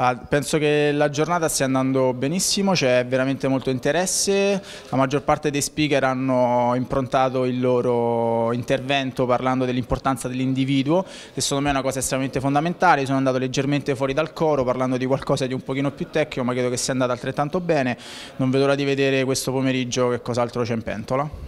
Ah, penso che la giornata stia andando benissimo, c'è veramente molto interesse, la maggior parte dei speaker hanno improntato il loro intervento parlando dell'importanza dell'individuo, che secondo me è una cosa estremamente fondamentale, sono andato leggermente fuori dal coro parlando di qualcosa di un pochino più tecnico, ma credo che sia andata altrettanto bene, non vedo l'ora di vedere questo pomeriggio che cos'altro c'è in pentola.